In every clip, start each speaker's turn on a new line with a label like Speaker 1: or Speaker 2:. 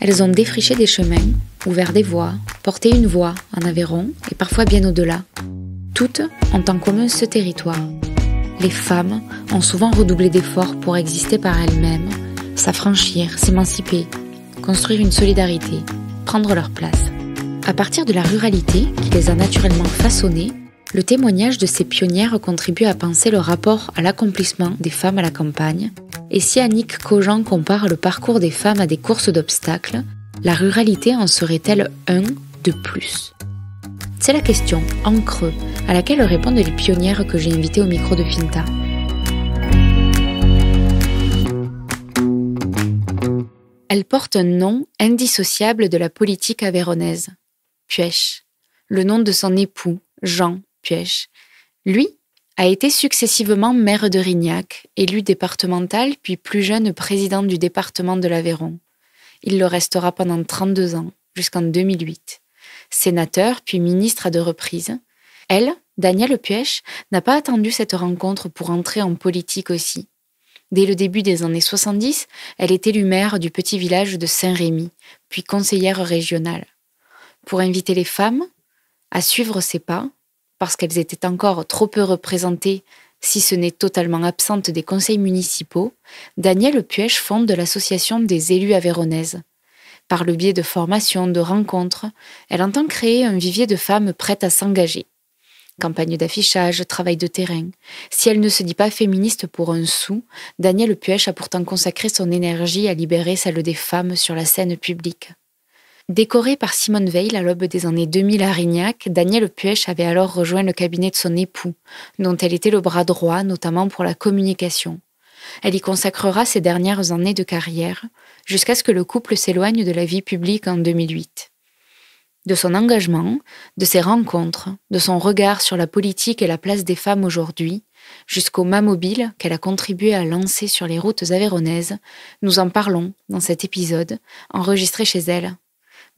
Speaker 1: Elles ont défriché des chemins, ouvert des voies, porté une voie en Aveyron et parfois bien au-delà. Toutes ont en commun ce territoire. Les femmes ont souvent redoublé d'efforts pour exister par elles-mêmes, s'affranchir, s'émanciper, construire une solidarité, prendre leur place. À partir de la ruralité qui les a naturellement façonnées, le témoignage de ces pionnières contribue à penser le rapport à l'accomplissement des femmes à la campagne. Et si Annick Cogent compare le parcours des femmes à des courses d'obstacles, la ruralité en serait-elle un de plus C'est la question, en creux, à laquelle répondent les pionnières que j'ai invitées au micro de Finta. Elle porte un nom indissociable de la politique avéronaise, Puech, le nom de son époux, Jean, lui a été successivement maire de Rignac, élu départemental, puis plus jeune président du département de l'Aveyron. Il le restera pendant 32 ans, jusqu'en 2008. Sénateur, puis ministre à deux reprises. Elle, Danielle Puech, n'a pas attendu cette rencontre pour entrer en politique aussi. Dès le début des années 70, elle est élue maire du petit village de Saint-Rémy, puis conseillère régionale. Pour inviter les femmes à suivre ses pas, parce qu'elles étaient encore trop peu représentées, si ce n'est totalement absentes des conseils municipaux, Danielle Puech fonde l'association des élus Véronèse. Par le biais de formations, de rencontres, elle entend créer un vivier de femmes prêtes à s'engager. Campagne d'affichage, travail de terrain. Si elle ne se dit pas féministe pour un sou, Danielle Puech a pourtant consacré son énergie à libérer celle des femmes sur la scène publique. Décorée par Simone Veil à l'aube des années 2000 à Rignac, Danielle Puech avait alors rejoint le cabinet de son époux, dont elle était le bras droit, notamment pour la communication. Elle y consacrera ses dernières années de carrière, jusqu'à ce que le couple s'éloigne de la vie publique en 2008. De son engagement, de ses rencontres, de son regard sur la politique et la place des femmes aujourd'hui, jusqu'au mât mobile qu'elle a contribué à lancer sur les routes aveyronaises, nous en parlons dans cet épisode enregistré chez elle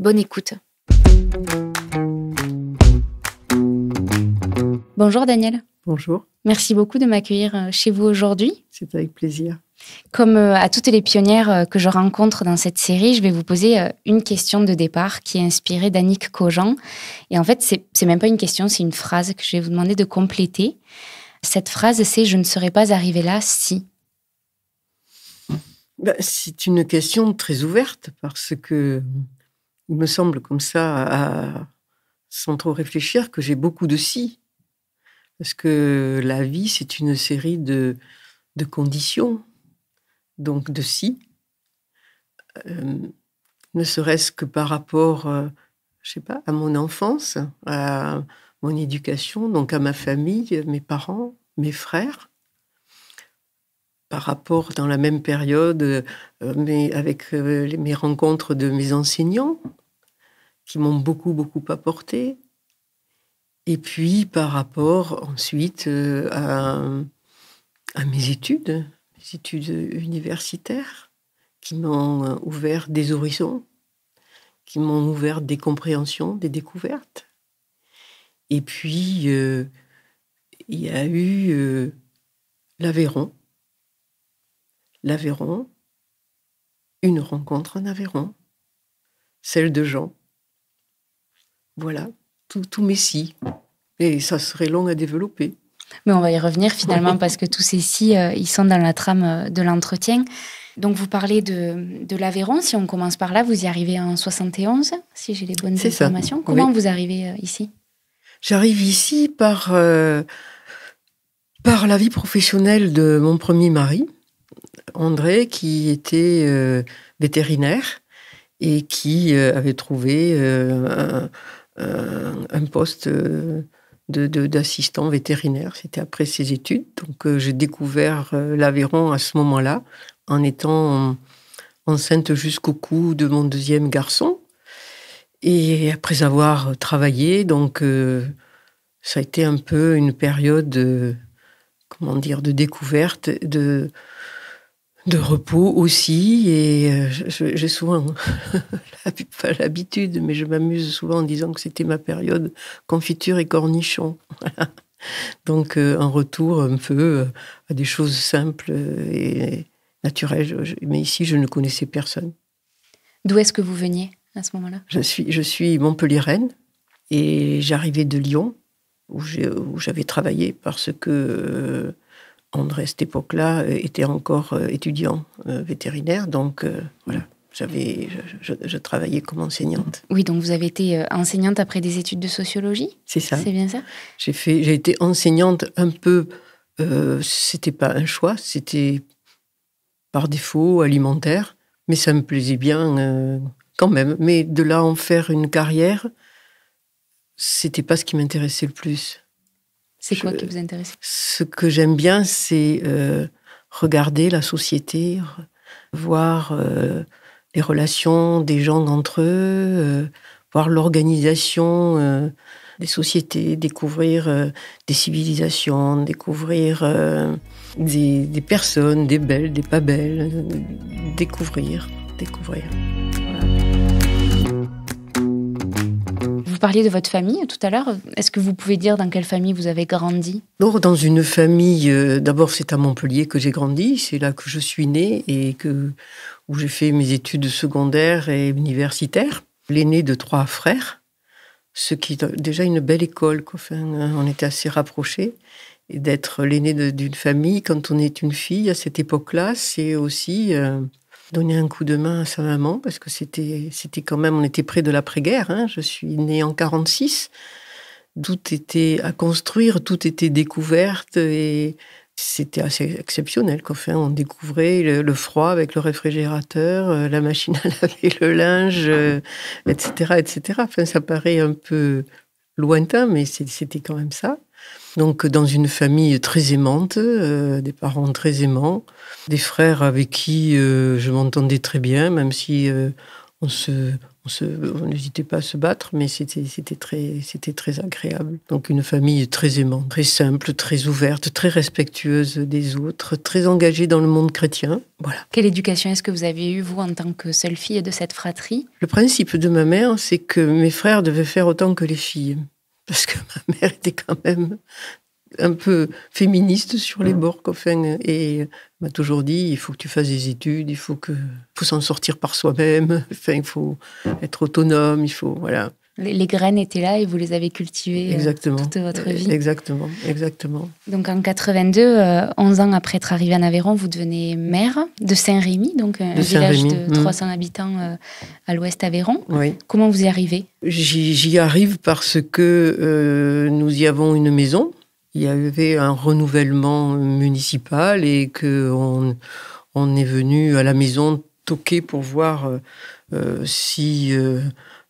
Speaker 1: Bonne écoute. Bonjour Daniel. Bonjour. Merci beaucoup de m'accueillir euh, chez vous aujourd'hui. C'est avec plaisir. Comme euh, à toutes les pionnières euh, que je rencontre dans cette série, je vais vous poser une question de départ qui est inspirée d'Annick Cogent. Et en fait, ce n'est même pas une question, c'est une phrase que je vais vous demander de compléter. Cette phrase, c'est Je ne serais pas arrivée là si.
Speaker 2: Bah, c'est une question très ouverte parce que il me semble comme ça, sans trop réfléchir, que j'ai beaucoup de si. Parce que la vie, c'est une série de, conditions, donc de si. Euh, ne serait-ce que par rapport, euh, je sais pas, à mon enfance, à mon éducation, donc à ma famille, mes parents, mes frères, par rapport dans la même période, euh, mais avec mes rencontres de mes enseignants, qui m'ont beaucoup, beaucoup apporté. Et puis par rapport ensuite euh, à, mes études, mes études universitaires, qui m'ont euh, ouvert des horizons, qui m'ont ouvert des compréhensions, des découvertes. Et puis, euh, il y a eu l'Aveyron. L'Aveyron, une rencontre en Aveyron, celle de Jean, voilà, tout, mes si. Et ça serait long à développer.
Speaker 1: Mais on va y revenir finalement parce que tous ces si, euh, ils sont dans la trame euh, de l'entretien. Donc vous parlez de, de l'Aveyron, si on commence par là, vous y arrivez en 71, si j'ai les bonnes informations. Comment vous arrivez euh, ici
Speaker 2: J'arrive ici par, par la vie professionnelle de mon premier mari, André, qui était vétérinaire et qui avait trouvé euh, un, poste euh, d'assistant de, vétérinaire. C'était après ses études. Donc, euh, j'ai découvert l'Aveyron à ce moment-là, en étant enceinte jusqu'au cou de mon deuxième garçon. Et après avoir travaillé, donc, ça a été un peu une période, comment dire, de découverte, de, de repos aussi. Et euh, j'ai souvent pas l'habitude, mais je m'amuse souvent en disant que c'était ma période confiture et cornichon. Donc un euh, retour un peu euh, à des choses simples et naturelles. Mais ici, je ne connaissais personne.
Speaker 1: D'où est-ce que vous veniez à ce moment-là je
Speaker 2: suis, je suis et j'arrivais de Lyon où j'avais travaillé parce que André, à cette époque-là, euh, était encore euh, étudiant euh, vétérinaire, donc voilà. J'avais, je, travaillais comme enseignante.
Speaker 1: Oui, donc vous avez été enseignante après des études de sociologie C'est ça. C'est bien ça
Speaker 2: J'ai, fait, j'ai été enseignante un peu. c'était pas un choix, c'était par défaut alimentaire, mais ça me plaisait bien quand même. Mais de là en faire une carrière, c'était pas ce qui m'intéressait le plus.
Speaker 1: C'est quoi qui vous intéresse
Speaker 2: Ce que j'aime bien, c'est euh, regarder la société, voir euh, les relations des gens entre eux, euh, voir l'organisation des sociétés, découvrir des civilisations, découvrir des personnes, des belles, des pas belles, découvrir,
Speaker 1: découvrir. vous parliez de votre famille tout à l'heure. Est-ce que vous pouvez dire dans quelle famille vous avez grandi
Speaker 2: Alors, Dans une famille, euh, d'abord c'est à Montpellier que j'ai grandi, c'est là que je suis née et que, où j'ai fait mes études secondaires et universitaires. L'aîné de trois frères, ce qui est déjà une belle école. on était assez rapprochés. Et d'être l'aîné d'une famille, quand on est une fille à cette époque-là, c'est aussi... Euh, donner un coup de main à sa maman parce que c'était c'était quand même on était près de l'après-guerre. Hein. Je suis née en 46, tout était à construire, tout était découverte et c'était assez exceptionnel. qu'on on découvrait le, froid avec le réfrigérateur, euh, la machine à laver le linge, etc., euh, etc. Enfin, ça paraît un peu lointain, mais c'était quand même ça donc dans une famille très aimante, euh, des parents très aimants, des frères avec qui euh, je m'entendais très bien, même si euh, on se n'hésitait pas à se battre, mais c'était très, très agréable. Donc une famille très aimante, très simple, très ouverte, très respectueuse des autres, très engagée dans le monde chrétien. Voilà.
Speaker 1: Quelle éducation est-ce que vous avez eue, vous, en tant que seule fille de cette fratrie
Speaker 2: Le principe de ma mère, c'est que mes frères devaient faire autant que les filles parce que ma mère était quand même un peu féministe sur les mm. bords, enfin, et m'a toujours dit il faut que tu fasses des études, il faut que faut s'en sortir par soi-même, enfin, il faut être autonome, il faut voilà
Speaker 1: les graines étaient là et vous les avez cultivées euh, exactement. toute votre vie.
Speaker 2: Exactement, exactement.
Speaker 1: Donc en 82, 11 euh, ans après être arrivé en Aveyron, vous devenez maire de Saint-Rémy, donc euh, un village de 300 mmh. habitants à l'ouest Aveyron. Comment vous y arrivez
Speaker 2: J'y arrive parce que nous y avons une maison. Il y avait un renouvellement municipal et que on est venu à la maison toquer pour voir si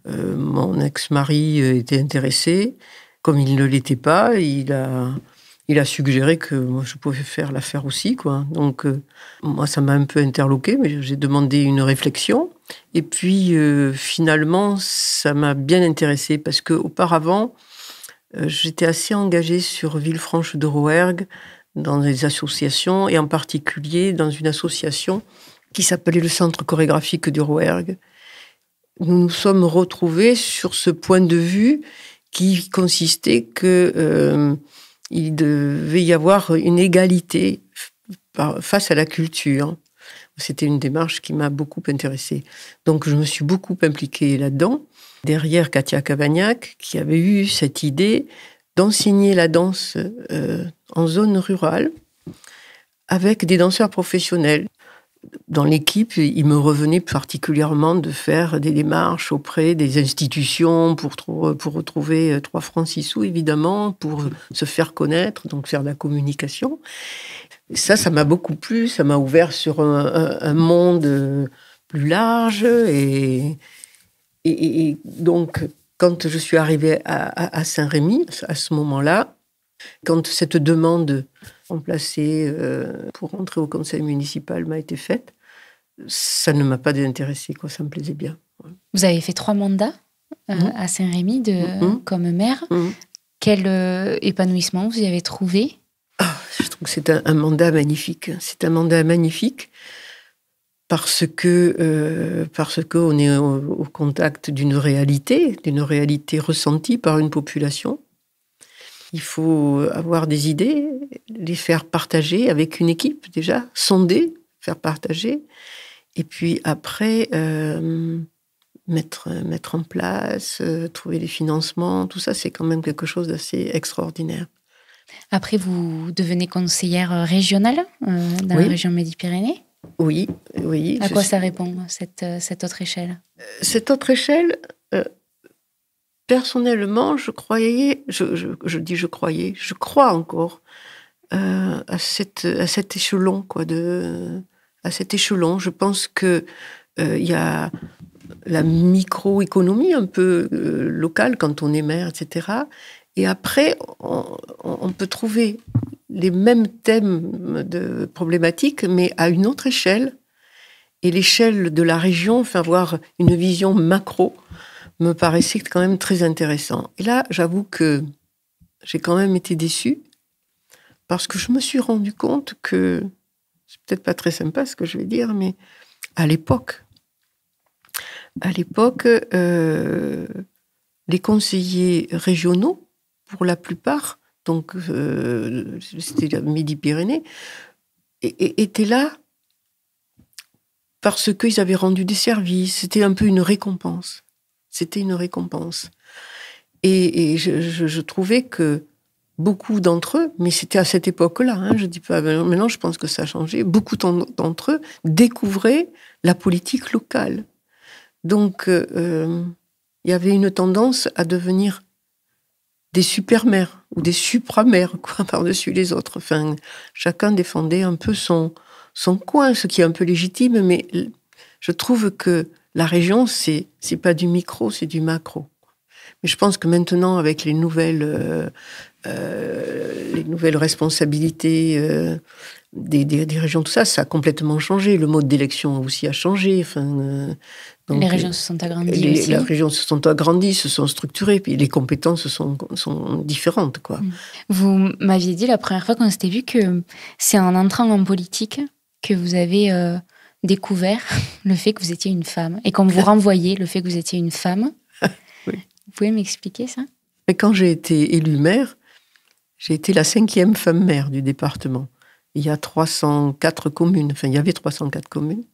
Speaker 2: euh, mon ex-mari euh, était intéressé. Comme il ne l'était pas, il a, suggéré que je pouvais faire l'affaire aussi Donc euh, moi ça m'a un peu interloqué mais j'ai demandé une réflexion et puis finalement ça m'a bien intéressé parce qu'auparavant, j'étais assez engagée sur Villefranche de Rouergue dans des associations et en particulier dans une association qui s'appelait le Centre chorégraphique de Rouergue nous nous sommes retrouvés sur ce point de vue qui consistait qu'il euh, devait y avoir une égalité face à la culture. C'était une démarche qui m'a beaucoup intéressée. Donc je me suis beaucoup impliquée là-dedans. Derrière Katia Cavagnac, qui avait eu cette idée d'enseigner la danse euh, en zone rurale avec des danseurs professionnels dans l'équipe, il me revenait particulièrement de faire des démarches auprès des institutions pour, pour retrouver euh, trois francs six sous, évidemment, pour se faire connaître, donc faire de la communication. Ça, ça m'a beaucoup plu, ça m'a ouvert sur un, monde euh, plus large. Et, et, donc, quand je suis arrivée à, à Saint-Rémy, à ce moment-là, quand cette demande remplacée euh, pour rentrer au conseil municipal m'a été faite. Ça ne m'a pas désintéressée, quoi, ça me plaisait bien.
Speaker 1: Vous avez fait trois mandats euh, mmh. à Saint-Rémy de, mmh, mmh. comme maire. Quel euh, épanouissement vous y avez trouvé ah,
Speaker 2: Je trouve que c'est un, mandat magnifique. Hein. C'est un mandat magnifique parce que parce que qu'on est au contact d'une réalité, d'une réalité ressentie par une population il faut avoir des idées, les faire partager avec une équipe déjà, sonder, faire partager, et puis après euh, mettre, mettre en place, euh, trouver les financements, tout ça c'est quand même quelque chose d'assez extraordinaire.
Speaker 1: Après, vous devenez conseillère régionale euh, dans la région midi
Speaker 2: Oui, oui. À quoi ça
Speaker 1: répond, cette, cette autre échelle Cette autre échelle,
Speaker 2: personnellement, je croyais, je, dis je croyais, je crois encore euh, à, à cet échelon, quoi, de, à cet échelon. Je pense que euh, il y a la microéconomie un peu euh, locale quand on est maire, etc. Et après, on, peut trouver les mêmes thèmes de problématiques, mais à une autre échelle. Et l'échelle de la région, fait avoir une vision macro me paraissait quand même très intéressant. Et là, j'avoue que j'ai quand même été déçue parce que je me suis rendu compte que c'est peut-être pas très sympa ce que je vais dire, mais à l'époque, à l'époque, euh, les conseillers régionaux, pour la plupart, donc euh, c'était la Midi-Pyrénées, étaient là parce qu'ils avaient rendu des services. C'était un peu une récompense. C'était une récompense. Et, je, trouvais que beaucoup d'entre eux, mais c'était à cette époque-là, hein, je dis pas, maintenant je pense que ça a changé, beaucoup d'entre eux découvraient la politique locale. Donc, euh, euh, il y avait une tendance à devenir des super-mères, ou des supramères, par-dessus les autres. Enfin, chacun défendait un peu son, son coin, ce qui est un peu légitime, mais je trouve que la région, c'est c'est pas du micro, c'est du macro. Mais je pense que maintenant, avec les nouvelles, euh, euh, les nouvelles responsabilités euh, des, des, régions, tout ça, ça a complètement changé. Le mode d'élection aussi a changé. Enfin,
Speaker 1: les régions se sont agrandies. aussi. les, régions
Speaker 2: se sont agrandies, se sont structurées, puis les compétences sont, sont différentes.
Speaker 1: Quoi. Mm. Vous m'aviez dit la première fois qu'on s'était vu que c'est en entrant en politique que vous avez découvert le fait que vous étiez une femme et quand vous renvoyez le fait que vous étiez une femme.
Speaker 2: Vous
Speaker 1: pouvez m'expliquer ça
Speaker 2: Quand j'ai été élue maire, j'ai été la cinquième femme maire du département. Il y a 304 communes, enfin il y avait 304 communes.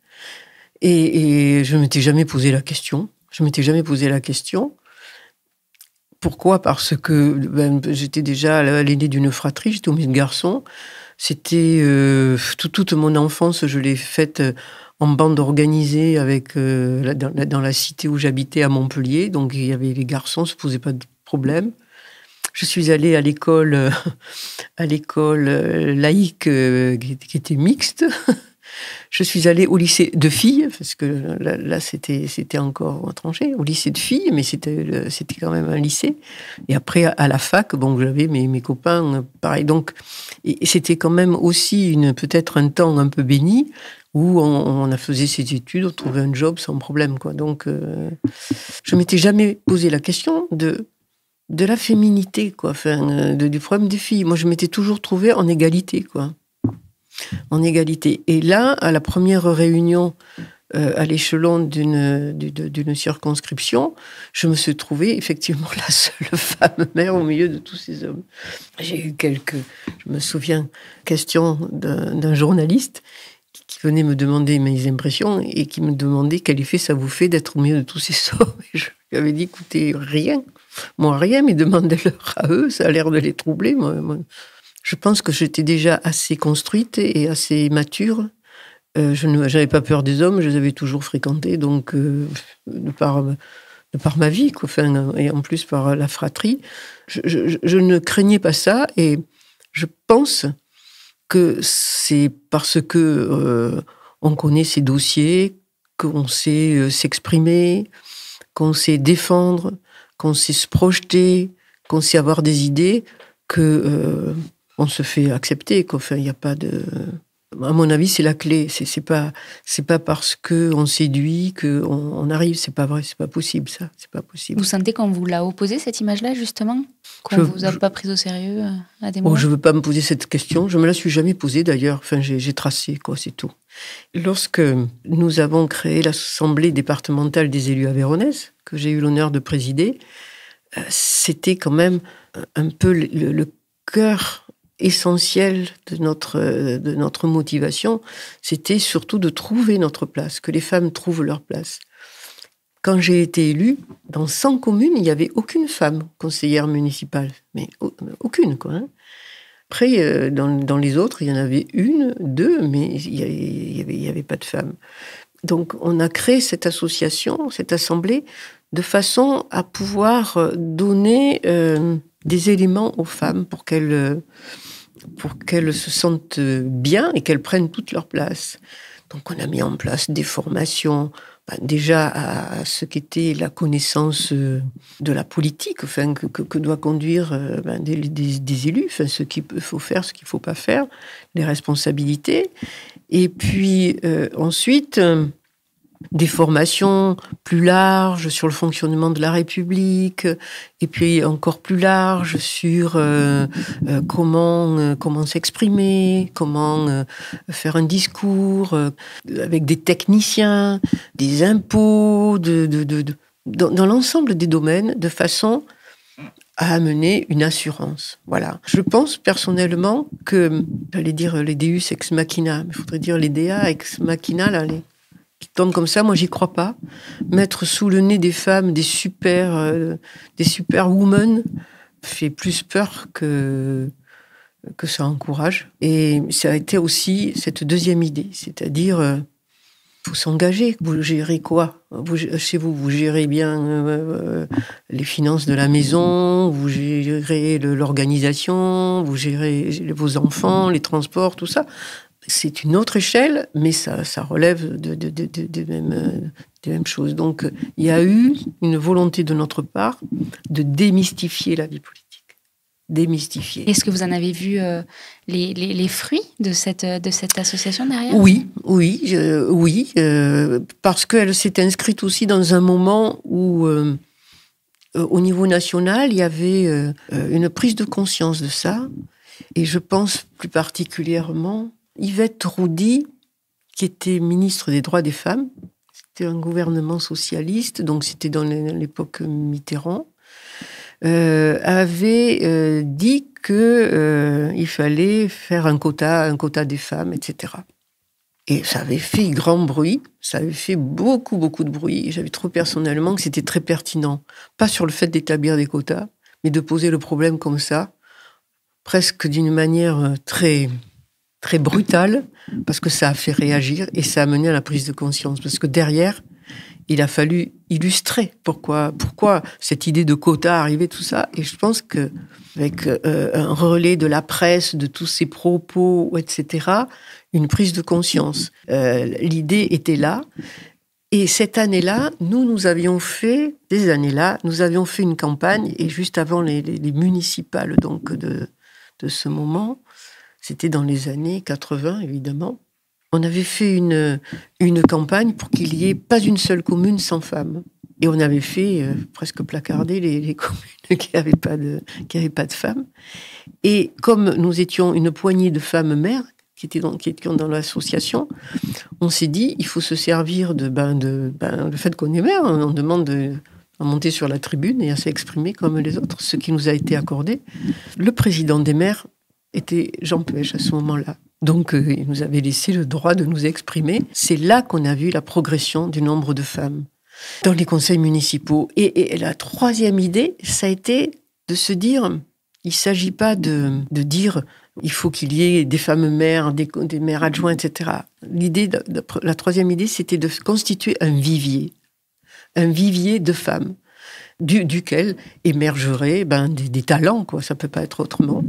Speaker 2: Et, je ne m'étais jamais posé la question. Je m'étais jamais posé la question. Pourquoi Parce que ben, j'étais déjà l'aînée d'une fratrie, j'étais au milieu de garçons. C'était euh, toute mon enfance, je l'ai faite euh, en bande organisée avec euh, dans, la cité où j'habitais à Montpellier. Donc il y avait les garçons, se posait pas de problème. Je suis allée à l'école à l'école laïque qui était mixte. Je suis allée au lycée de filles, parce que là, c'était, c'était encore étranger, au lycée de filles, mais c'était, quand même un lycée. Et après, à la fac, bon, j'avais mes, mes copains, pareil. Donc, c'était quand même aussi une, peut-être un temps un peu béni, où on, a faisait ses études, on trouvait un job sans problème. Quoi. Donc, euh, je m'étais jamais posé la question de de la féminité, quoi, euh, de, du problème des filles. Moi, je m'étais toujours trouvée en égalité, quoi en égalité. Et là, à la première réunion euh, à l'échelon d'une circonscription, je me suis trouvée effectivement la seule femme mère au milieu de tous ces hommes. J'ai eu quelques, je me souviens, questions d'un journaliste qui venait me demander mes impressions et qui me demandait quel effet ça vous fait d'être au milieu de tous ces hommes. Et je lui avais dit, écoutez, rien. Moi, rien, mais demandez-leur à eux, ça a l'air de les troubler je pense que j'étais déjà assez construite et assez mature. Euh, je n'avais pas peur des hommes, je les avais toujours fréquentés, donc euh, de, par, par ma vie, et en plus par la fratrie, je, ne craignais pas ça et je pense que c'est parce que euh, on connaît ces dossiers, qu'on sait s'exprimer, qu'on sait défendre, qu'on sait se projeter, qu'on sait avoir des idées, que on se fait accepter. qu'enfin, il n'y a pas de. À mon avis, c'est la clé. C'est, c'est pas, c'est pas parce que on séduit que on, arrive. C'est pas vrai. C'est pas possible ça. C'est pas possible. Vous
Speaker 1: sentez qu'on vous l'a opposé cette image-là justement, qu'on vous a pas prise au sérieux euh, à des oh, moments. Oh, je veux
Speaker 2: pas me poser cette question. Je me la suis jamais posée d'ailleurs. Enfin, j'ai, tracé quoi, c'est tout. Lorsque nous avons créé l'assemblée départementale des élus avéronaises, que j'ai eu l'honneur de présider, euh, c'était quand même un peu le cœur essentiel de notre, de notre motivation, c'était surtout de trouver notre place, que les femmes trouvent leur place. Quand j'ai été élue, dans 100 communes, il n'y avait aucune femme conseillère municipale. Mais aucune, quoi. Hein. Après, euh, dans, les autres, il y en avait une, deux, mais il n'y avait pas de femmes. Donc, on a créé cette association, cette assemblée, de façon à pouvoir euh, donner euh, des éléments aux femmes pour qu'elles euh, pour qu'elles se sentent bien et qu'elles prennent toute leur place. Donc on a mis en place des formations bah, déjà à ce qu'était la connaissance de la politique, enfin, que, que doit conduire bah, des, élus, ce qu'il faut faire, ce qu'il ne faut pas faire, les responsabilités. Et puis ensuite, des formations plus larges sur le fonctionnement de la République, et puis encore plus larges sur euh, euh, comment euh, comment s'exprimer, comment faire un discours avec des techniciens, des impôts, de, de, dans, l'ensemble des domaines, de façon à amener une assurance. Voilà. Je pense personnellement que, j'allais dire les ex machina, mais il faudrait dire les Dea ex machina, là, les, qui tombent comme ça, moi j'y crois pas. Mettre sous le nez des femmes des super, euh, des super women fait plus peur que que ça encourage. Et ça a été aussi cette deuxième idée, c'est-à-dire il euh, faut s'engager. Vous gérez quoi Chez vous, vous gérez bien euh, les finances de la maison, vous gérez l'organisation, vous gérez vos enfants, les transports, tout ça c'est une autre échelle, mais ça, ça relève de, même, euh, des mêmes choses. Donc, il y a eu une volonté de notre part de démystifier la vie politique. Démystifier. Est-ce que
Speaker 1: vous en avez vu euh, les, fruits de cette, de cette association derrière Oui,
Speaker 2: oui, oui, euh, parce qu'elle s'est inscrite aussi dans un moment où, au niveau national, il y avait une prise de conscience de ça. Et je pense plus particulièrement Yvette Roudy, qui était ministre des droits des femmes, c'était un gouvernement socialiste, donc c'était dans l'époque Mitterrand, euh, avait euh, dit qu'il euh, il fallait faire un quota, un quota des femmes, etc. Et ça avait fait grand bruit, ça avait fait beaucoup, beaucoup de bruit. J'avais trouvé personnellement que c'était très pertinent, pas sur le fait d'établir des quotas, mais de poser le problème comme ça, presque d'une manière très très brutal parce que ça a fait réagir et ça a mené à la prise de conscience. Parce que derrière, il a fallu illustrer pourquoi, pourquoi cette idée de quota arrivait, tout ça. Et je pense que avec euh, un relais de la presse, de tous ces propos, etc., une prise de conscience. Euh, l'idée était là. Et cette année-là, nous, nous avions fait, des années-là, nous avions fait une campagne, et juste avant les, les municipales donc de, de ce moment, c'était dans les années 80, évidemment. On avait fait une, une campagne pour qu'il n'y ait pas une seule commune sans femmes. Et on avait fait euh, presque placarder les, communes qui n'avaient pas, de, pas de femmes. Et comme nous étions une poignée de femmes mères, qui étaient dans, dans l'association, on s'est dit, il faut se servir de, ben, de ben, le fait qu'on est mère, on, demande de, à monter sur la tribune et à s'exprimer comme les autres, ce qui nous a été accordé. Le président des maires était Jean Pêche à ce moment-là. Donc, euh, il nous avait laissé le droit de nous exprimer. C'est là qu'on a vu la progression du nombre de femmes dans les conseils municipaux. Et, la troisième idée, ça a été de se dire, il ne s'agit pas de, dire, il faut qu'il y ait des femmes mères, des, des mères adjointes, etc. L'idée, la troisième idée, c'était de constituer un vivier, un vivier de femmes duquel émergeraient ben, des, talents, quoi. ça ne peut pas être autrement.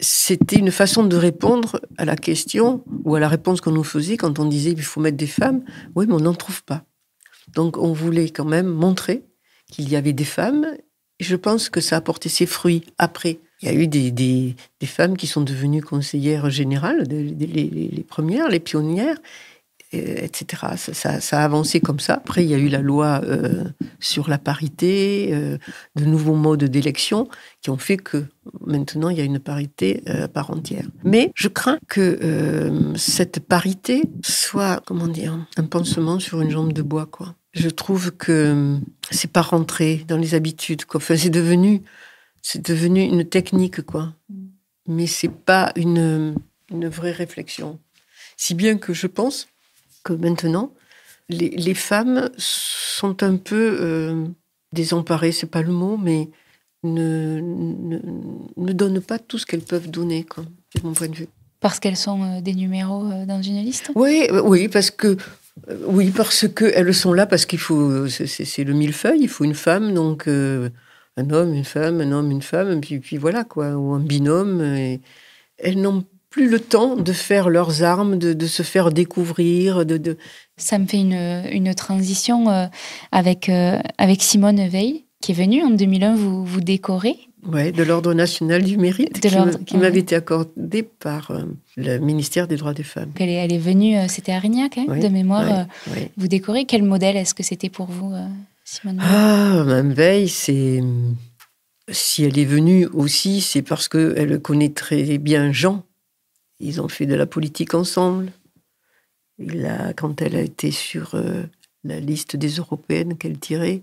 Speaker 2: C'était une façon de répondre à la question ou à la réponse qu'on nous faisait quand on disait il faut mettre des femmes. Oui, mais on n'en trouve pas. Donc on voulait quand même montrer qu'il y avait des femmes et je pense que ça a porté ses fruits après. Il y a eu des, femmes qui sont devenues conseillères générales, les premières, les pionnières, etc. Ça, a avancé comme ça. Après, il y a eu la loi euh, sur la parité, euh, de nouveaux modes d'élection qui ont fait que maintenant, il y a une parité euh, à part entière. Mais je crains que cette parité soit, comment dire, un pansement sur une jambe de bois, quoi. Je trouve que c'est pas rentré dans les habitudes, Enfin, c'est devenu, c'est devenu une technique, quoi. Mais c'est pas une vraie réflexion. Si bien que je pense que maintenant, les, femmes sont un peu euh, désemparées, c'est pas le mot, mais ne, ne, donnent pas tout ce qu'elles peuvent donner, quoi, de mon point de vue.
Speaker 1: Parce qu'elles sont euh, des numéros euh, dans une liste Oui,
Speaker 2: euh, oui, parce que oui, parce qu'elles sont là, parce qu'il faut. C'est le millefeuille, il faut une femme, donc un homme, une femme, un homme, une femme, puis, voilà, quoi, ou un binôme. Et elles n'ont plus le temps de faire leurs armes, de, se faire découvrir. De, de,
Speaker 1: Ça me fait une, transition euh, avec, euh, avec Simone Veil, qui est venue en 2001 vous, vous décorer.
Speaker 2: Oui, de l'Ordre national du mérite qui m'avait été accordé par euh, le ministère des droits des femmes.
Speaker 1: Elle est, elle est venue, c'était à Arignac, hein, de mémoire. Vous décorer. quel modèle est-ce que c'était pour vous, Simone
Speaker 2: Ah, Mme Veil, c'est. Si elle est venue aussi, c'est parce qu'elle connaît très bien Jean, ils ont fait de la politique ensemble. Il a, quand elle a été sur euh, la liste des européennes qu'elle tirait,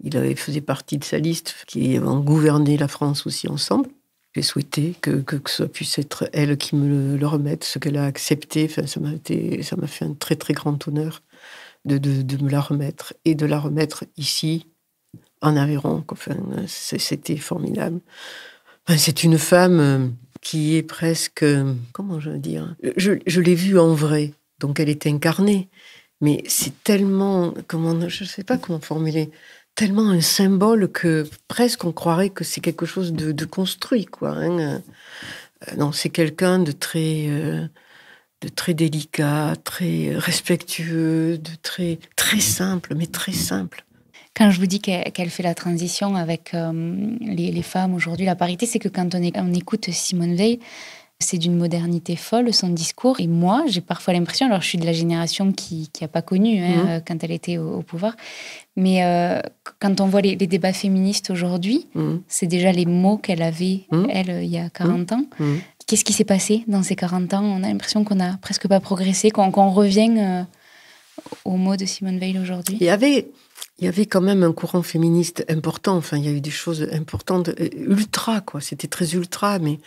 Speaker 2: il avait, faisait partie de sa liste qui ont gouverné la France aussi ensemble. J'ai souhaité que, que, que, ça puisse être elle qui me le, remette, ce qu'elle a accepté. Enfin, ça m'a fait un très très grand honneur de, de, me la remettre et de la remettre ici, en Aveyron. Enfin, c'était formidable. C'est une femme euh, qui est presque, comment je veux dire, je, l'ai vue en vrai, donc elle est incarnée, mais c'est tellement, comment, je ne sais pas comment formuler, tellement un symbole que presque on croirait que c'est quelque chose de, construit, quoi. Hein. Euh, non, c'est quelqu'un de très,
Speaker 1: euh, de très délicat, très respectueux, de très, très simple, mais très simple quand je vous dis qu'elle fait la transition avec euh, les, femmes aujourd'hui, la parité, c'est que quand on, écoute Simone Veil, c'est d'une modernité folle son discours. Et moi, j'ai parfois l'impression, alors je suis de la génération qui n'a pas connu hein, mmh. euh, quand elle était au, pouvoir, mais euh, quand on voit les, débats féministes aujourd'hui, mmh. c'est déjà les mots qu'elle avait, mmh. elle, il y a 40 ans. Qu'est-ce qui s'est passé dans ces 40 ans On a l'impression qu'on n'a presque pas progressé, qu'on revient aux mots de Simone Veil aujourd'hui.
Speaker 2: Il y avait il y avait quand même un courant féministe important. Enfin, il y a eu des choses importantes, euh, ultra, quoi. C'était très ultra, mais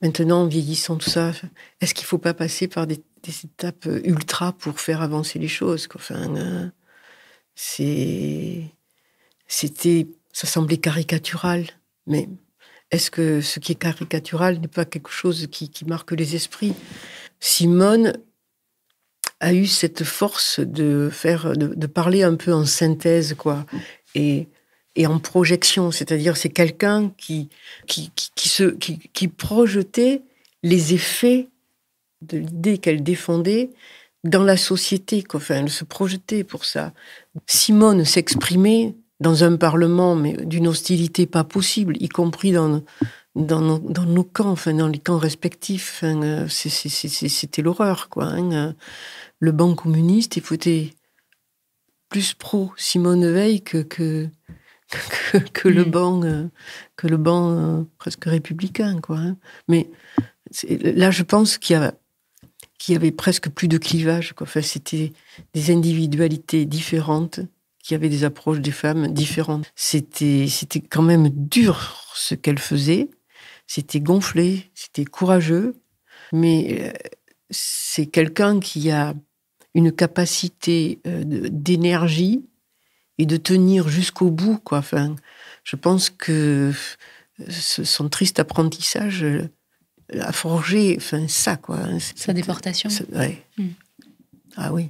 Speaker 2: maintenant, en vieillissant tout ça, est-ce qu'il ne faut pas passer par des, étapes euh, ultra pour faire avancer les choses Enfin, euh, c'était, ça semblait caricatural, mais est-ce que ce qui est caricatural n'est pas quelque chose qui marque les esprits Simone a eu cette force de faire, de, parler un peu en synthèse, quoi, et, en projection. C'est-à-dire, c'est quelqu'un qui qui, qui, se, qui, projetait les effets de l'idée qu'elle défendait dans la société, quoi. Enfin, elle se projetait pour ça. Simone s'exprimait dans un parlement, mais d'une hostilité pas possible, y compris dans, dans nos, dans nos camps, enfin dans les camps respectifs. Hein, euh, c'était l'horreur, quoi. Hein, euh. Le banc communiste, il faut être plus pro Simone Veil que que, mm. euh, que, le banc que le banc presque républicain, quoi. Hein. Mais là, je pense qu'il y y avait presque plus de clivage. Quoi. c'était des individualités différentes qui avaient des approches des femmes différentes. C'était, c'était quand même dur ce qu'elle faisait. C'était gonflé, c'était courageux, mais euh, c'est quelqu'un qui a une capacité euh, d'énergie et de tenir jusqu'au bout. Quoi. Enfin, je pense que euh, son triste apprentissage a forgé enfin, ça. Quoi. Hein, Sa déportation. Mm. Ah oui.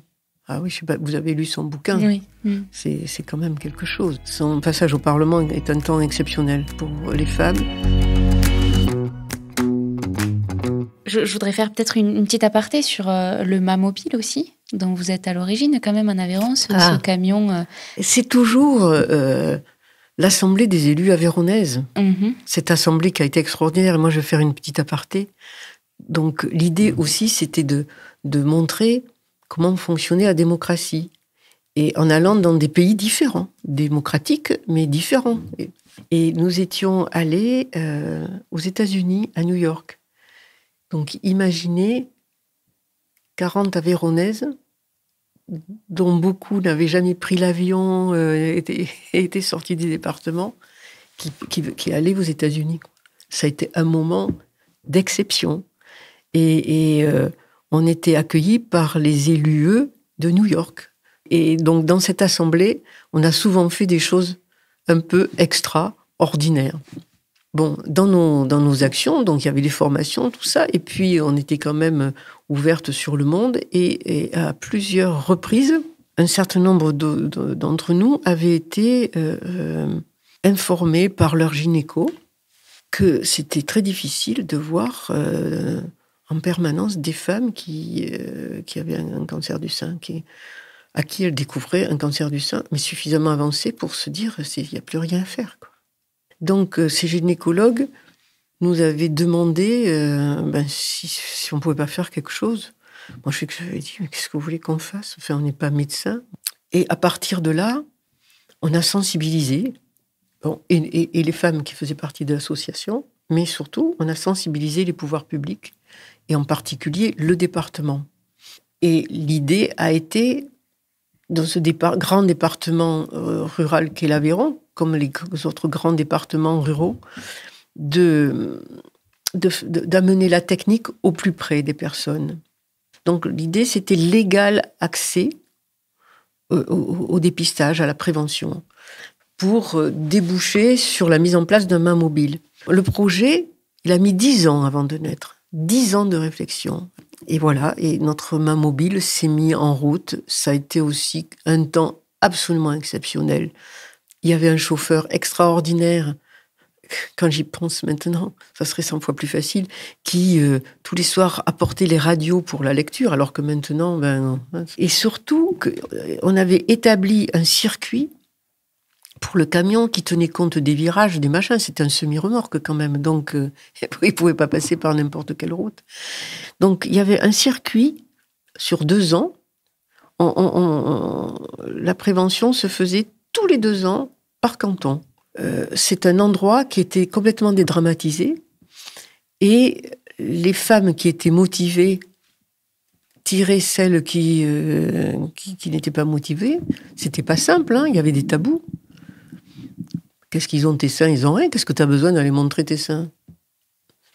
Speaker 2: Ah oui, je vous avez lu son bouquin. Oui. Mm. C'est quand même quelque chose. Son passage au Parlement est un temps exceptionnel pour les femmes.
Speaker 1: Je, voudrais faire peut-être une, petite aparté sur euh, le le mobile aussi, dont vous êtes à l'origine quand même en Aveyron, sur ce ah.
Speaker 2: camion. Euh. C'est toujours euh, l'Assemblée des élus avéronaises. Mhm. Cette assemblée qui a été extraordinaire. Moi, je vais faire une petite aparté. Donc, l'idée aussi, c'était de, de montrer comment fonctionnait la démocratie. Et en allant dans des pays différents, démocratiques, mais différents. Et nous étions allés aux États-Unis, à New York. Donc imaginez 40 Aveyronaises, dont beaucoup n'avaient jamais pris l'avion, et euh, étaient, sortis des départements, qui, allaient aux États-Unis. Ça a été un moment d'exception. Et, euh, on était accueillis par les élus de New York. Et donc dans cette assemblée, on a souvent fait des choses un peu extraordinaires. Bon, dans nos, dans nos actions, donc il y avait des formations, tout ça, et puis on était quand même ouverte sur le monde, et, à plusieurs reprises, un certain nombre d'entre nous avaient été euh, euh, informés par leur gynéco que c'était très difficile de voir euh, en permanence des femmes qui, avaient un, cancer du sein, qui, à qui elles découvraient un cancer du sein, mais suffisamment avancé pour se dire il n'y a plus rien à faire. Donc, euh, ces gynécologues nous avaient demandé euh, ben, si, si, on pouvait pas faire quelque chose. Moi, je sais que j'avais dit, mais qu'est-ce que vous voulez qu'on fasse Enfin, on n'est pas médecin. Et à partir de là, on a sensibilisé, et, les femmes qui faisaient partie de l'association, mais surtout, on a sensibilisé les pouvoirs publics, et en particulier le département. Et l'idée a été, dans ce grand département euh, rural qu'est l'Aveyron, comme les autres grands départements ruraux, de, d'amener la technique au plus près des personnes. Donc l'idée, c'était l'égal accès euh, au, dépistage, à la prévention, pour euh, déboucher sur la mise en place d'un main mobile. Le projet, il a mis dix ans avant de naître, dix ans de réflexion. Et voilà, et notre main mobile s'est mise en route. Ça a été aussi un temps absolument exceptionnel il y avait un chauffeur extraordinaire quand j'y pense maintenant, ça serait 100 fois plus facile, qui euh, tous les soirs apportait les radios pour la lecture, alors que maintenant, ben Et surtout, euh, on avait établi un circuit pour le camion qui tenait compte des virages, des machins. C'était un semi-remorque quand même, donc euh, il ne pouvait pas passer par n'importe quelle route. Donc il y avait un circuit sur deux ans. la prévention se faisait tous les deux ans par canton. Euh, c'est un endroit qui était complètement dédramatisé et les femmes qui étaient motivées tiraient celles euh, qui, qui, n'étaient pas motivées. C'était pas simple, hein il y avait des tabous. Qu'est-ce qu'ils ont tes seins Ils ont rien. Qu'est-ce que tu as besoin d'aller montrer tes seins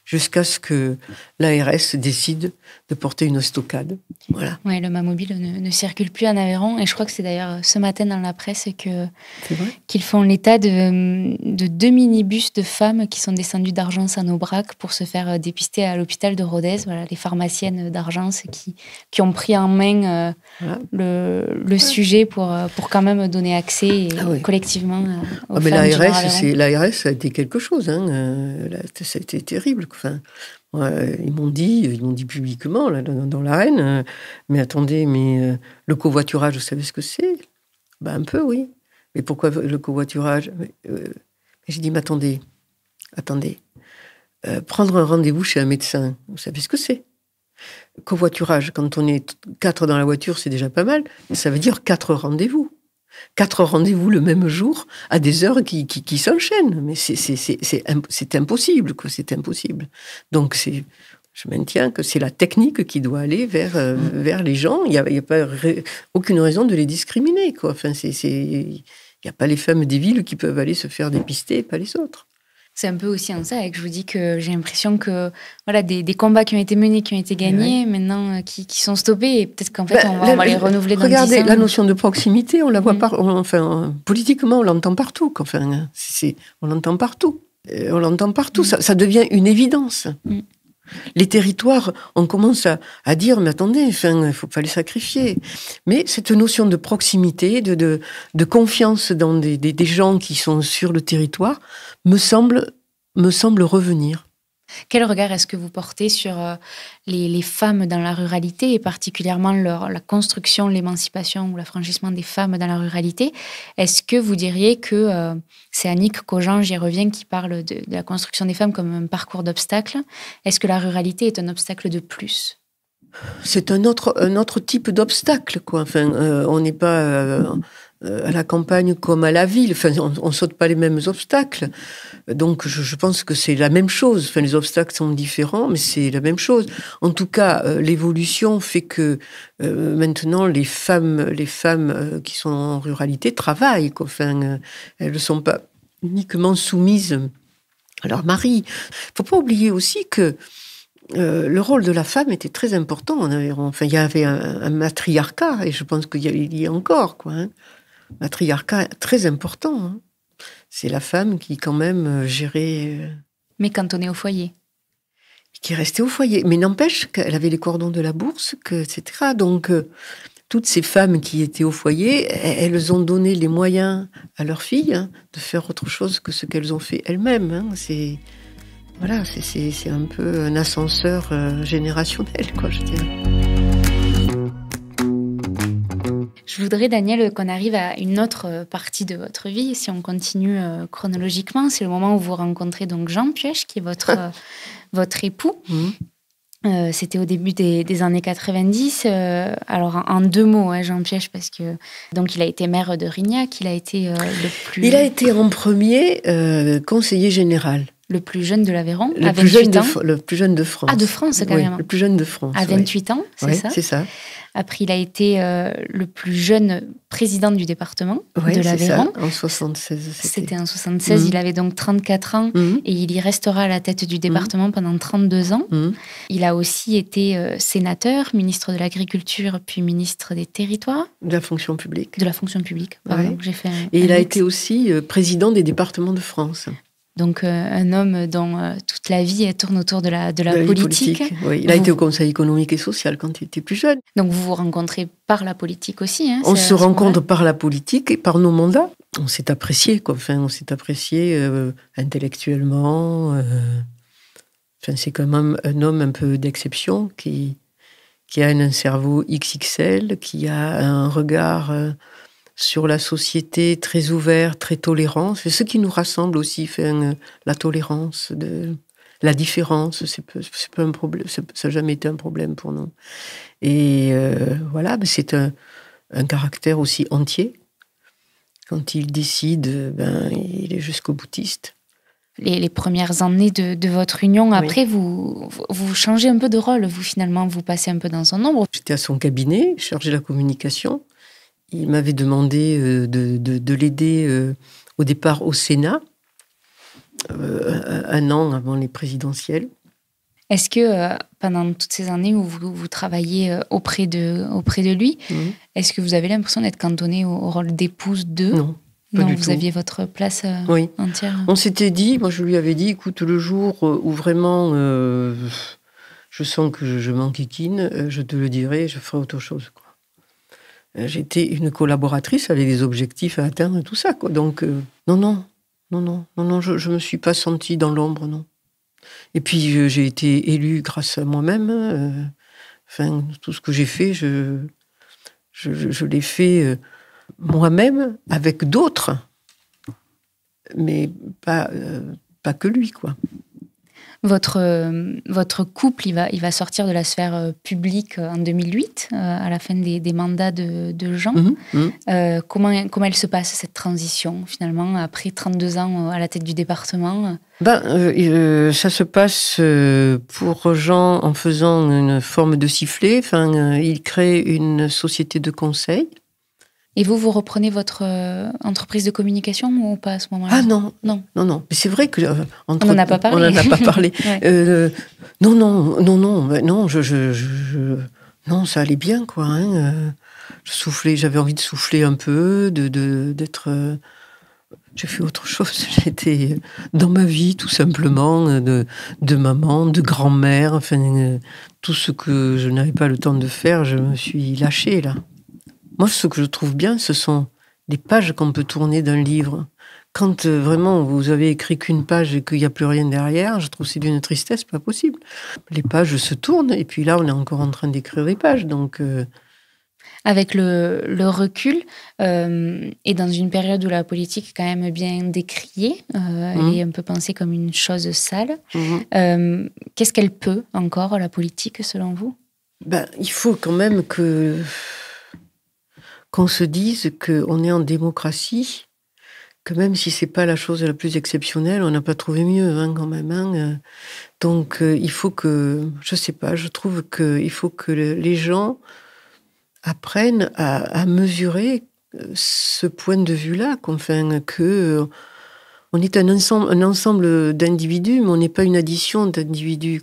Speaker 2: jusqu'à ce que l'ARS décide de porter une ostocade. Voilà.
Speaker 1: le mammobile ne, circule plus en Aveyron et je crois que c'est d'ailleurs euh, ce matin dans la presse que qu'ils font l'état euh, de, deux minibus de femmes qui sont descendues d'Argence à Nobrac pour se faire euh, dépister à l'hôpital de Rodez. Voilà, les pharmaciennes d'Argence qui, qui ont pris en main le, sujet pour, pour quand même donner accès ah collectivement aux ah, mais l'ARS,
Speaker 2: a été quelque chose. Hein, a été terrible. Enfin, ils m'ont dit, ils m'ont dit publiquement dans, la l'arène, euh, mais attendez, mais euh, le covoiturage, vous savez ce que c'est ben, Un peu, oui. Mais pourquoi le covoiturage euh, J'ai dit, mais attendez, attendez. prendre un rendez-vous chez un médecin, vous savez ce que c'est Covoiturage, quand on est quatre dans la voiture, c'est déjà pas mal, ça veut dire quatre rendez-vous quatre rendez-vous le même jour à des heures qui, s'enchaînent. Mais c'est impossible, quoi. C'est impossible. Donc, c'est. Je maintiens que c'est la technique qui doit aller vers, euh, mmh. vers les gens. Il n'y a, y a pas aucune raison de les discriminer. Enfin, c'est, il n'y a pas les femmes des villes qui peuvent aller se faire dépister,
Speaker 1: pas les autres c'est un peu aussi en ça que je vous dis que j'ai l'impression que voilà des, combats qui ont été menés, qui ont été gagnés, maintenant euh, qui, sont stoppés et peut-être qu'en fait bah, on, va, les renouveler. dans la notion
Speaker 2: de proximité, on la voit mm. pas enfin politiquement on l'entend partout, enfin on l'entend partout, euh, on l'entend partout, mm. ça, devient une évidence. Mm. Les territoires, on commence à, dire, mais attendez, il faut pas sacrifier. Mais cette notion de proximité, de, de, confiance dans des, des gens qui sont sur le territoire, me semble, me semble revenir.
Speaker 1: Quel regard est-ce que vous portez sur euh, les, femmes dans la ruralité et particulièrement la construction, l'émancipation ou l'affranchissement des femmes dans la ruralité Est-ce que vous diriez que euh, c'est Annick Cogent, j'y reviens, qui parle de, la construction des femmes comme un parcours d'obstacles Est-ce que la ruralité est un obstacle de plus
Speaker 2: c'est un autre, un autre type d'obstacle, quoi. Enfin, euh, on n'est pas euh, à la campagne comme à la ville. Enfin, on ne saute pas les mêmes obstacles. Donc, je, pense que c'est la même chose. Enfin, les obstacles sont différents, mais c'est la même chose. En tout cas, euh, l'évolution fait que euh, maintenant, les femmes, les femmes qui sont en ruralité travaillent. elles ne sont pas uniquement soumises à leur mari. Il faut pas oublier aussi que le rôle de la femme était très important. enfin, il y avait un, matriarcat, et je pense qu'il y, a encore. Quoi, hein matriarcat très important. Hein. C'est la femme qui, quand même, euh, gérait. Euh,
Speaker 1: Mais quand on est au foyer.
Speaker 2: Qui restait au foyer. Mais n'empêche qu'elle avait les cordons de la bourse, que, etc. Donc, euh, toutes ces femmes qui étaient au foyer, e-, elles ont donné les moyens à leurs filles hein, de faire autre chose que ce qu'elles ont fait elles-mêmes. Hein. C'est. Voilà, c'est un peu un ascenseur générationnel, quoi, je dirais.
Speaker 1: Je voudrais, Daniel, qu'on arrive à une autre euh, partie de votre vie. Si on continue euh, chronologiquement, c'est le moment où vous rencontrez donc Jean Piège, qui est votre, euh, votre époux. Mhm. C'était au début des, années 90. alors, en, deux mots, hein, Jean Piège, parce que donc il a été maire de Rignac, il a été le plus. Il a
Speaker 2: été en premier conseiller général.
Speaker 1: Le plus jeune de l'Aveyron à 28 ans.
Speaker 2: le plus jeune de France. Ah, de France, carrément. le plus jeune de France. À 28 ans, c'est oui, ça c'est ça.
Speaker 1: Après, il a été euh, le plus jeune président du département de l'Aveyron.
Speaker 2: en 76. C'était en 76. Mmh. Il avait
Speaker 1: donc 34 ans mmh. et il y restera à la tête du mmh. département pendant 32 ans. Il a aussi été euh, sénateur, ministre de l'Agriculture, puis ministre des Territoires.
Speaker 2: De la fonction publique. De la fonction
Speaker 1: publique, pardon. J'ai fait et il a été
Speaker 2: aussi euh, président des départements de France.
Speaker 1: Donc euh, un homme dont euh, toute la vie elle tourne autour de la, de la, politique. oui. Il a été au
Speaker 2: Conseil économique et social quand il était plus
Speaker 1: jeune. Donc vous vous rencontrez par la politique aussi. Hein, on se rencontre
Speaker 2: par la politique et par nos mandats. On s'est apprécié, Enfin, on s'est apprécié euh, intellectuellement. Enfin, c'est quand même un homme un peu d'exception qui, qui a un cerveau XXL, qui a un regard sur la société, très ouverte, très tolérante. C'est ce qui nous rassemble aussi, la tolérance, de, la différence. C'est pas un problème, ça n'a jamais été un problème pour nous. Et euh, voilà, c'est un, caractère aussi entier. Quand il décide, ben, il est jusqu'au boutiste.
Speaker 1: Les, premières années de, votre union, après, vous, vous changez un peu de rôle, vous finalement, vous passez un peu dans son ombre.
Speaker 2: J'étais à son cabinet, chargé de la communication il m'avait demandé euh, de, l'aider euh, au départ au Sénat, euh, un an avant les présidentielles.
Speaker 1: Est-ce que pendant toutes ces années où vous, travaillez auprès de, auprès de lui, mhm. est-ce que vous avez l'impression d'être cantonné au, rôle d'épouse de Non. Pas non, tout. vous aviez votre place entière. On
Speaker 2: s'était dit, moi je lui avais dit, écoute, le jour où vraiment je sens que je, je m'enquiquine, je te le dirai, je ferai autre chose. Euh, j'étais une collaboratrice avec des objectifs à atteindre et tout ça. Donc, euh, non, non, non, non, non, je ne me suis pas sentie dans l'ombre, non. Et puis, j'ai été élue grâce à moi-même. Euh, enfin, tout ce que j'ai fait, je, l'ai fait moi-même avec d'autres, mais pas, pas que lui, quoi.
Speaker 1: Euh, votre, couple, il va, sortir de la sphère euh, publique euh, en 2008, à la fin des, mandats de, Jean. Mhm, mhm. comment, elle se passe, cette transition, finalement, après 32 ans à la tête du département
Speaker 2: ben, ça se passe pour Jean en faisant une forme de sifflet. Enfin, il crée une société de conseil
Speaker 1: et vous, vous reprenez votre entreprise de communication ou pas à ce moment-là Ah non, non, non,
Speaker 2: non. C'est vrai que on n'en a pas parlé. On a pas parlé. non, non, non, non, non. Je, non, ça allait bien, quoi. Je soufflais, j'avais envie de souffler un peu, de d'être. j'ai fait autre chose. J'étais dans ma vie, tout simplement, de, de maman, de grand-mère, enfin, tout ce que je n'avais pas le temps de faire, je me suis lâchée, là. Moi, ce que je trouve bien, ce sont des pages qu'on peut tourner d'un livre. Quand euh, vraiment vous avez écrit qu'une page et qu'il n'y a plus rien derrière, je trouve c'est d'une tristesse pas possible. Les pages se tournent et puis là, on est encore en train d'écrire des pages. Donc. Euh,
Speaker 1: avec le, recul, euh, et dans une période où la politique est quand même bien décriée mmh. et un peu pensée comme une chose sale, mmh. qu'est-ce qu'elle peut encore, la politique, selon vous
Speaker 2: ben, Il faut quand même que qu'on se dise qu'on est en démocratie, que même si c'est pas la chose la plus exceptionnelle, on n'a pas trouvé mieux hein, quand même. Hein, euh. Donc euh, il faut que, je sais pas, je trouve qu'il faut que les gens apprennent à, mesurer euh, ce point de vue-là, qu'enfin que on est un ensemble, un ensemble d'individus, mais on n'est pas une addition d'individus.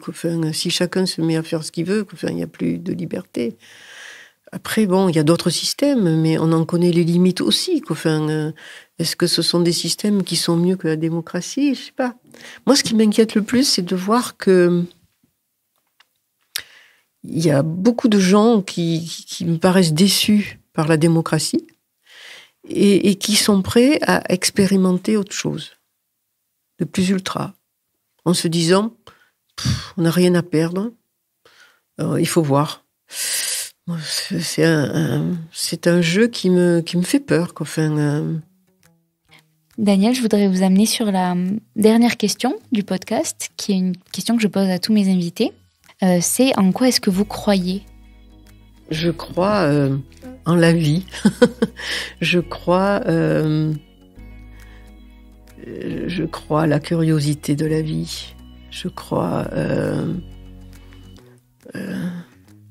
Speaker 2: si chacun se met à faire ce qu'il veut, il n'y a plus de liberté. Après, bon, il y a d'autres systèmes, mais on en connaît les limites aussi. Euh, est-ce que ce sont des systèmes qui sont mieux que la démocratie Je sais pas. Moi, ce qui m'inquiète le plus, c'est de voir que il y a beaucoup de gens qui, me paraissent déçus par la démocratie et, qui sont prêts à expérimenter autre chose, de plus ultra, en se disant, on n'a rien à perdre, euh, il faut voir. C'est un, jeu qui me, qui me fait peur. Enfin, euh,
Speaker 1: Daniel, je voudrais vous amener sur la euh, dernière question du podcast, qui est une question que je pose à tous mes invités. Euh, c'est en quoi est-ce que vous croyez
Speaker 2: Je crois en la vie. je crois... je crois à la curiosité de la vie. Je crois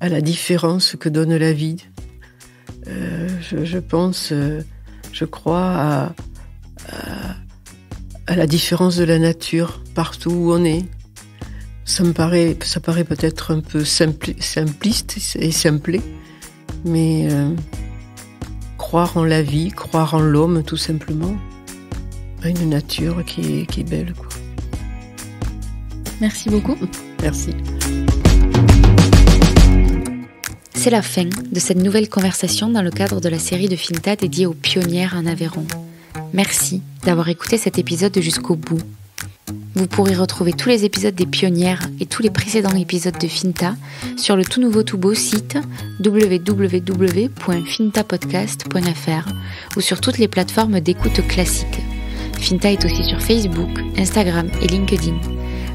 Speaker 2: à la différence que donne la vie. Euh, je, pense, euh, je crois à, la différence de la nature partout où on est. Ça me paraît, ça paraît peut-être un peu simpliste et simplé, mais euh, croire en la vie, croire en l'homme tout simplement, à une nature qui est, belle. Merci beaucoup. Merci.
Speaker 1: C'est la fin de cette nouvelle conversation dans le cadre de la série de Finta dédiée aux pionnières en Aveyron. Merci d'avoir écouté cet épisode jusqu'au bout. Vous pourrez retrouver tous les épisodes des Pionnières et tous les précédents épisodes de Finta sur le tout nouveau tout beau site www.fintapodcast.fr ou sur toutes les plateformes d'écoute classiques. Finta est aussi sur Facebook, Instagram et LinkedIn.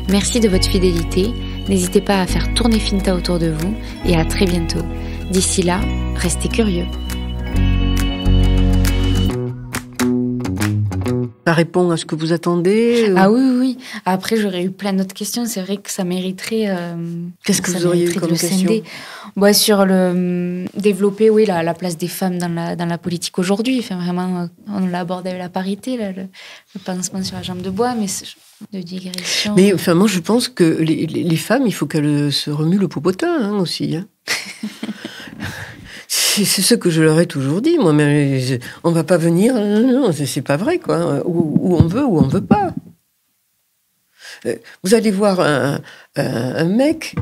Speaker 1: Merci de votre fidélité N'hésitez pas à faire tourner Finta autour de vous et à très bientôt. D'ici là, restez curieux.
Speaker 2: ça répond à ce que vous attendez euh Ah oui,
Speaker 1: oui. Après, j'aurais eu plein d'autres questions. C'est vrai que ça mériterait. Euh, Qu'est-ce que vous auriez comme question bah, Sur le. Hum, développer, oui, la, place des femmes dans la, dans la politique aujourd'hui. Enfin, vraiment, euh, on l'a abordé avec la parité, le, pansement sur la jambe de bois, mais de digression. Mais enfin, moi,
Speaker 2: je pense que les, femmes, il faut qu'elles se remuent le popotin hein, aussi. Hein. c'est ce que je leur ai toujours dit. Moi, même on va pas venir. Non, c'est pas vrai, quoi. Où, on veut, où on veut pas. Euh, vous allez voir un, mec,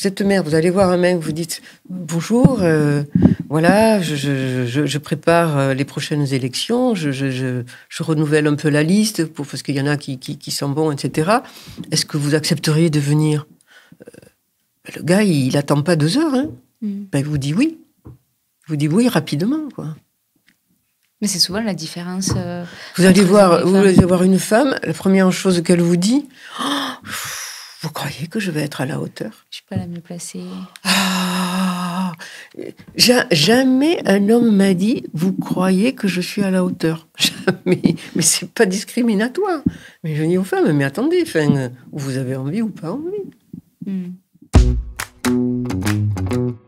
Speaker 2: vous êtes mère, vous allez voir un mec, vous dites bonjour, euh, voilà, je, prépare euh, les prochaines élections, je, renouvelle un peu la liste pour, parce qu'il y en a qui, sont bons, etc. Est-ce que vous accepteriez de venir Le gars, il n'attend pas deux heures. Hein. Mm. Ben, il vous dit oui vous oui rapidement, quoi.
Speaker 1: Mais c'est souvent la différence. Euh,
Speaker 2: vous allez voir, vous allez voir une femme, la première chose qu'elle vous dit, oh, vous croyez que je vais être à la hauteur Je suis
Speaker 1: pas la mieux placée.
Speaker 2: Ah, jamais un homme m'a dit, vous croyez que je suis à la hauteur Jamais. Mais c'est pas discriminatoire. Mais je dis aux femmes, mais attendez, fin, vous avez envie ou pas envie.
Speaker 1: Hmm.